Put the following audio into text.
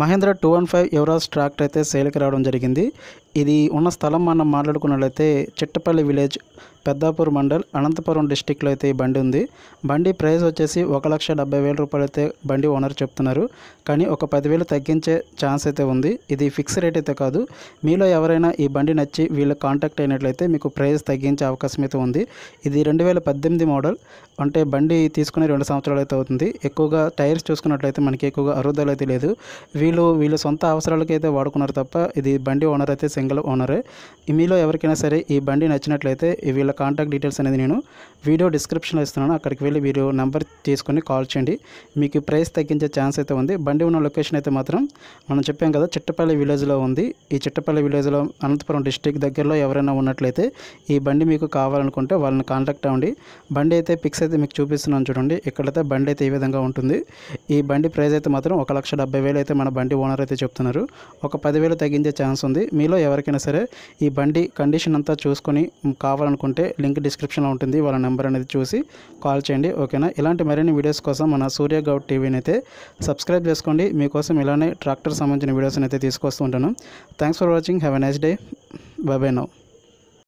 Mahindra two one five ఎవరాస్ tractor అయితే సేల్కి రావడం జరిగింది ఇది ఉన్న స్థలం మనం మాట్లాడుకున్నట్లయితే చిట్టపల్లి విలేజ్ పెద్దాపూర్ మండల్ అనంతపురం డిస్టిక్లో అయితే ఈ బండి ఉంది బండి ప్రైస్ వచ్చేసి ఒక లక్ష డెబ్బై వేల రూపాయలు అయితే బండి ఓనర్ చెప్తున్నారు కానీ ఒక పదివేలు తగ్గించే ఛాన్స్ అయితే ఉంది ఇది ఫిక్స్ రేట్ అయితే కాదు మీలో ఎవరైనా ఈ బండి నచ్చి వీళ్ళు కాంటాక్ట్ అయినట్లయితే మీకు ప్రైస్ తగ్గించే అవకాశం అయితే ఉంది ఇది రెండు వేల పద్దెనిమిది మోడల్ అంటే బండి తీసుకుని రెండు సంవత్సరాలు అయితే అవుతుంది ఎక్కువగా టైర్స్ చూసుకున్నట్లయితే మనకి ఎక్కువగా అరుదలు అయితే లేదు వీళ్ళు వీళ్ళ సొంత అవసరాలకైతే వాడుకున్నారు తప్ప ఇది బండి ఓనర్ అయితే సింగిల్ ఓనరే మీలో ఎవరికైనా సరే ఈ బండి నచ్చినట్లయితే వీళ్ళ కాంటాక్ట్ డీటెయిల్స్ అనేది నేను వీడియో డిస్క్రిప్షన్లో ఇస్తున్నాను అక్కడికి వెళ్ళి మీరు నెంబర్ తీసుకొని కాల్ చేయండి మీకు ప్రైస్ తగ్గించే ఛాన్స్ అయితే ఉంది బండి ఉన్న లొకేషన్ అయితే మాత్రం మనం చెప్పాం కదా చిట్టపల్లి విలేజ్లో ఉంది ఈ చిట్టపల్లి విలేజ్లో అనంతపురం డిస్ట్రిక్ట్ దగ్గరలో ఎవరైనా ఉన్నట్లయితే ఈ బండి మీకు కావాలనుకుంటే వాళ్ళని కాంటాక్ట్ అవ్వండి బండి అయితే పిక్స్ అయితే మీకు చూపిస్తున్నాను చూడండి ఇక్కడైతే బండి అయితే ఈ విధంగా ఉంటుంది ఈ బండి ప్రైస్ అయితే మాత్రం ఒక లక్ష డెబ్బై వేలు అయితే మన బండి ఓనర్ అయితే చెప్తున్నారు ఒక పదివేలు తగ్గించే ఛాన్స్ ఉంది మీలో ఎవరికైనా సరే ఈ బండి కండిషన్ అంతా చూసుకొని కావాలనుకుంటే ఉంటే లింక్ డిస్క్రిప్షన్లో ఉంటుంది వాళ్ళ నెంబర్ అనేది చూసి కాల్ చేయండి ఓకేనా ఇలాంటి మరిన్ని వీడియోస్ కోసం మన సూర్య గౌడ్ టీవీని అయితే సబ్స్క్రైబ్ చేసుకోండి మీకోసం ఇలానే ట్రాక్టర్ సంబంధించిన వీడియోస్ని అయితే తీసుకొస్తూ ఉంటాను thanks for watching have a nice day bye now